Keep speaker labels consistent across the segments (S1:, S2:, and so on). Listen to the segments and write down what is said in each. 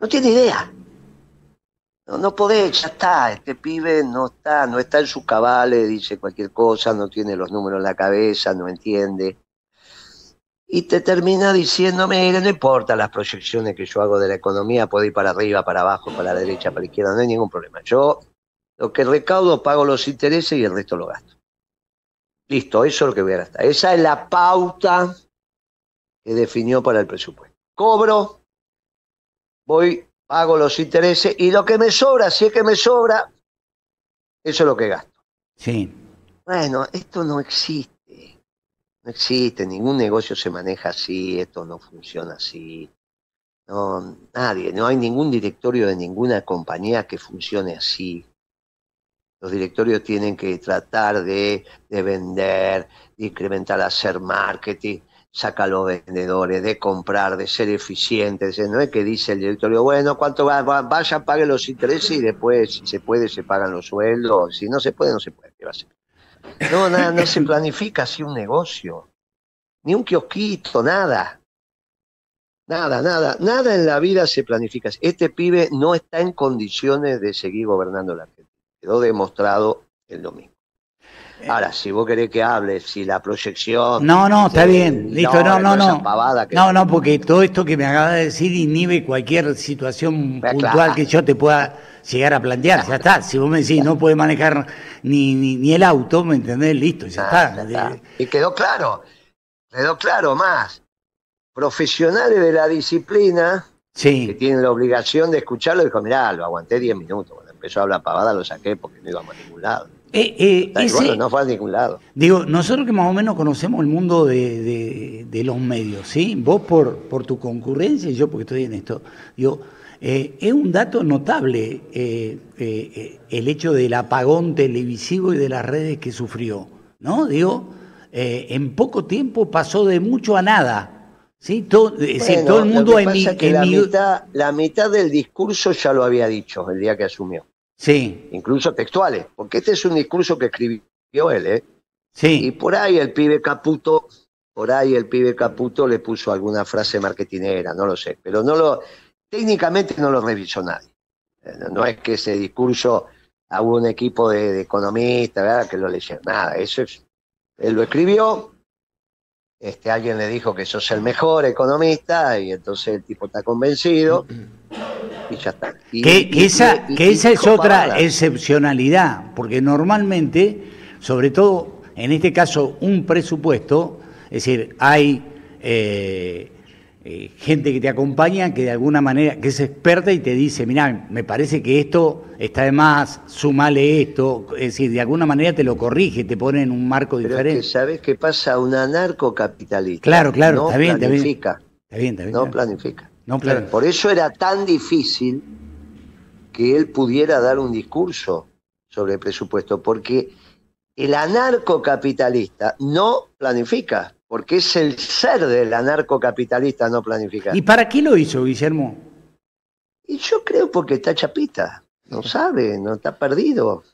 S1: No tiene idea. No, no podés, ya está, este pibe no está, no está en sus cabales, dice cualquier cosa, no tiene los números en la cabeza, no entiende. Y te termina diciéndome, no importa las proyecciones que yo hago de la economía, puede ir para arriba, para abajo, para la derecha, para la izquierda, no hay ningún problema. Yo lo que recaudo pago los intereses y el resto lo gasto. Listo, eso es lo que voy a gastar. Esa es la pauta que definió para el presupuesto. Cobro voy, pago los intereses y lo que me sobra, si es que me sobra, eso es lo que gasto. Sí. Bueno, esto no existe. No existe, ningún negocio se maneja así, esto no funciona así. No, nadie, no hay ningún directorio de ninguna compañía que funcione así. Los directorios tienen que tratar de, de vender, de incrementar, hacer marketing, saca los vendedores, de comprar, de ser eficientes. No es que dice el directorio, bueno, ¿cuánto va? Vaya, pague los intereses y después, si se puede, se pagan los sueldos. Si no se puede, no se puede. No, nada, no se planifica así un negocio. Ni un kiosquito, nada. Nada, nada, nada en la vida se planifica. Este pibe no está en condiciones de seguir gobernando la Argentina. Quedó demostrado el domingo. Eh, Ahora, si vos querés que hable, si la proyección... No, no, está bien, listo, no, no, no.
S2: No, no, porque todo esto que me acabas de decir inhibe cualquier situación eh, puntual que yo te pueda llegar a plantear, ya está. Si vos me decís, no puede manejar ni, ni, el auto, ¿me entendés? Listo, ya, ah, está.
S1: Y quedó claro, quedó claro más. Profesionales de la disciplina que tienen la obligación de escucharlo, dijo, mirá, lo aguanté 10 minutos. Cuando empezó a hablar pavada lo saqué porque no iba a ningún lado. Eh, bueno, eh, no fue a
S2: Digo, nosotros que más o menos conocemos el mundo de, los medios, ¿sí? Vos por, por tu concurrencia y yo porque estoy en esto. Digo, eh, es un dato notable eh, el hecho del apagón televisivo y de las redes que sufrió, ¿no? Digo, en poco tiempo pasó de mucho a nada. Sí, todo, el mundo
S1: la mitad del discurso ya lo había dicho el día que asumió. Sí. Incluso textuales, porque este es un discurso que escribió él, ¿eh? Sí. Y por ahí el pibe Caputo, por ahí el pibe Caputo le puso alguna frase marketinera, no lo sé, pero no lo, técnicamente no lo revisó nadie. Eh, no es que ese discurso a un equipo de, economistas, ¿verdad? Que lo leyeron, nada, eso es, él lo escribió, este, alguien le dijo que sos el mejor economista y entonces el tipo está convencido que, esa, que esa es otra
S2: excepcionalidad, porque normalmente, sobre todo en este caso, un presupuesto, es decir, hay eh, eh, gente que te acompaña que de alguna manera, que es experta y te dice, mira, me parece que esto está de más, sumale esto, es decir, de alguna manera te lo corrige, te pone en un marco diferente.
S1: ¿Sabes qué pasa? Un anarcocapitalista. Claro, claro, no está bien, está bien. no planifica. Por eso era tan difícil que él pudiera dar un discurso sobre el presupuesto, porque el anarcocapitalista no planifica, porque es el ser del anarcocapitalista no planificar. ¿Y para
S2: qué lo hizo, Guillermo?
S1: Y yo creo porque está chapita, no sabe, no está perdido.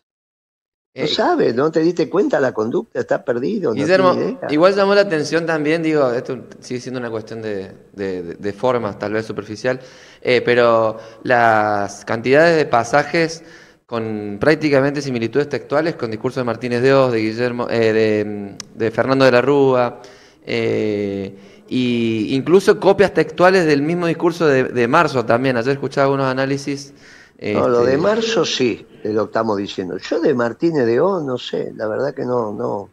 S1: Eh, no sabes, no te diste cuenta, la conducta está perdido. Guillermo, igual llamó la atención también, digo, esto sigue siendo una cuestión de, de, formas, tal vez superficial, eh, pero las cantidades de pasajes con prácticamente similitudes textuales con discursos de Martínez de Oz, de, Guillermo, eh, de, Fernando de la Rúa, e incluso copias textuales del mismo discurso de, de Marzo también. Ayer escuchaba unos análisis no, lo este, de marzo sí, lo estamos diciendo. Yo de Martínez de O, no sé, la verdad que no, no.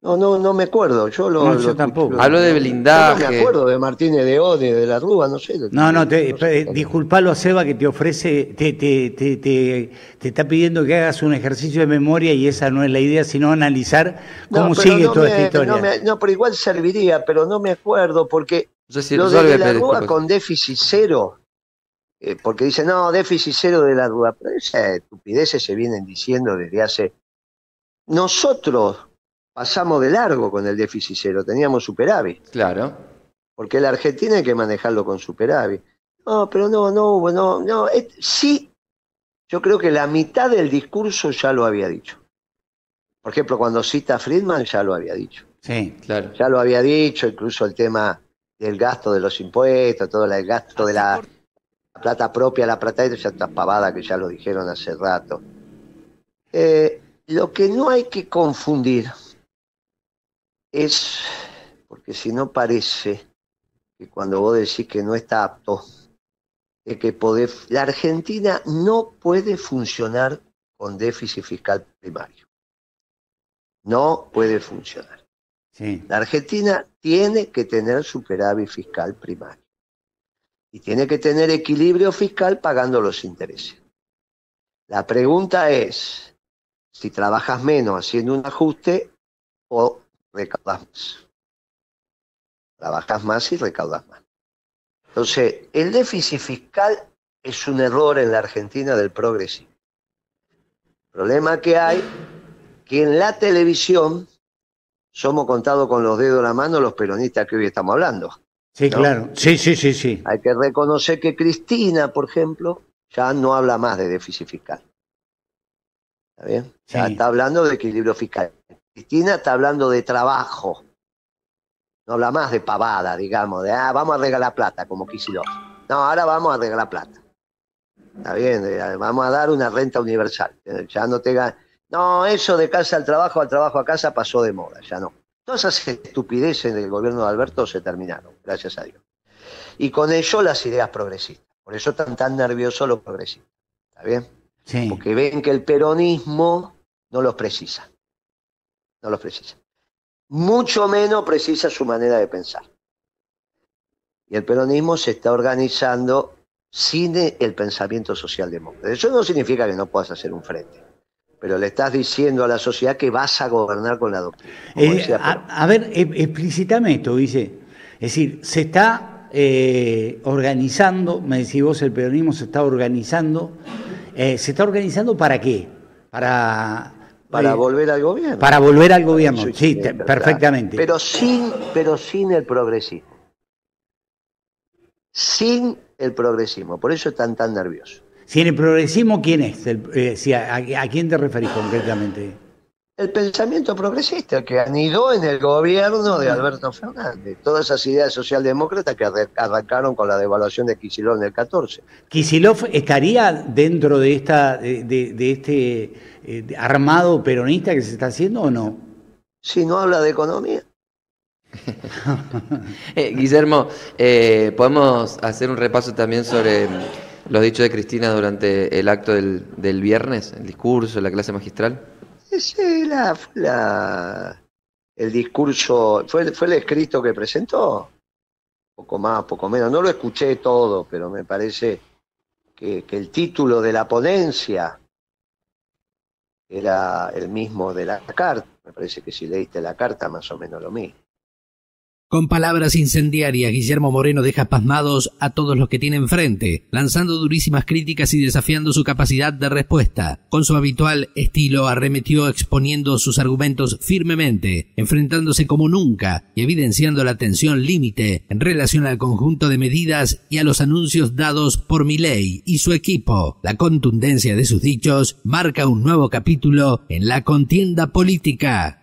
S1: No, no, no me acuerdo. Yo lo. No, yo tampoco. Hablo de blindaje. No me acuerdo de Martínez de O, de, la Rúa, no sé. no, no, te,
S2: eh, disculpalo a Seba que te ofrece, te, te, te, te, está pidiendo que hagas un ejercicio de memoria y esa no es la idea, sino analizar cómo sigue toda esta historia.
S1: No, pero igual serviría, pero no me acuerdo porque. lo de, de la Rúa con déficit cero eh, porque dice no, déficit cero de la duda. Pero esas estupideces se vienen diciendo desde hace... Nosotros pasamos de largo con el déficit cero, teníamos superávit. Claro. Porque la Argentina hay que manejarlo con superávit. No, pero no, no hubo, no, sí, yo creo que la mitad del discurso ya lo había dicho. Por ejemplo, cuando cita Friedman ya lo había dicho. Sí, claro. Ya lo había dicho, incluso el tema del gasto de los impuestos, todo el gasto de la la plata propia, la plata de esas que ya lo dijeron hace rato. Eh, lo que no hay que confundir es, porque si no parece que cuando vos decís que no está apto, es que la Argentina no puede funcionar con déficit fiscal primario. No puede funcionar. La Argentina tiene que tener superávit fiscal primario y tiene que tener equilibrio fiscal pagando los intereses. La pregunta es si trabajas menos haciendo un ajuste o recaudas más. Trabajas más y recaudas más. Entonces, el déficit fiscal es un error en la Argentina del progresismo. El problema que hay que en la televisión somos contados con los dedos de la mano los peronistas que hoy estamos hablando. Sí, claro. Sí,
S2: sí, sí, sí.
S1: Hay que reconocer que Cristina, por ejemplo, ya no habla más de déficit fiscal. ¿Está bien? Ya está hablando de equilibrio fiscal. Cristina está hablando de trabajo. No habla más de pavada, digamos, de ah, vamos a regalar plata, como quisimos. No, ahora vamos a regalar plata. Está bien, eh, vamos a dar una renta universal. Eh, ya no tenga. No, eso de casa al trabajo, al trabajo a casa pasó de moda, ya no. Todas esas estupideces del gobierno de Alberto se terminaron, gracias a Dios. Y con ello las ideas progresistas. Por eso están tan nerviosos los progresistas. ¿Está bien? Sí. Porque ven que el peronismo no los precisa. No los precisa. Mucho menos precisa su manera de pensar. Y el peronismo se está organizando sin el pensamiento socialdemócrata. Eso no significa que no puedas hacer un frente pero le estás diciendo a la sociedad que vas a gobernar con la doctrina. Eh, a, ver, eh,
S2: explícitame esto, dice. Es decir, se está eh, organizando, me decís vos, el peronismo se está organizando. ¿Se está organizando para qué? Para
S1: para volver al gobierno. Para
S2: volver al gobierno, sí, perfectamente.
S1: Pero sin, pero sin el progresismo. Sin el progresismo. Por eso están tan nerviosos.
S2: Si en el progresismo, ¿quién es? Eh, a, quién te referís
S1: concretamente? El pensamiento progresista que anidó en el gobierno de Alberto Fernández. Todas esas ideas socialdemócratas que arrancaron con la devaluación de Kisilov en el 14.
S2: ¿Kisilov estaría dentro de, esta, de, este eh, armado peronista que se está haciendo o no?
S1: Si no habla de economía. Eh, Guillermo, podemos hacer un repaso también sobre los dicho de Cristina durante el acto del, viernes, el discurso, la clase magistral? Sí, la, el discurso, fue, el escrito que presentó, poco más, poco menos. No lo escuché todo, pero me parece que, que el título de la ponencia era el mismo de la carta. Me parece que si leíste la carta, más o menos lo mismo.
S2: Con palabras incendiarias, Guillermo Moreno deja pasmados a todos los que tiene enfrente, lanzando durísimas críticas y desafiando su capacidad de respuesta. Con su habitual estilo arremetió exponiendo sus argumentos firmemente, enfrentándose como nunca y evidenciando la tensión límite en relación al conjunto de medidas y a los anuncios dados por Milei y su equipo. La contundencia de sus dichos marca un nuevo capítulo en la contienda política.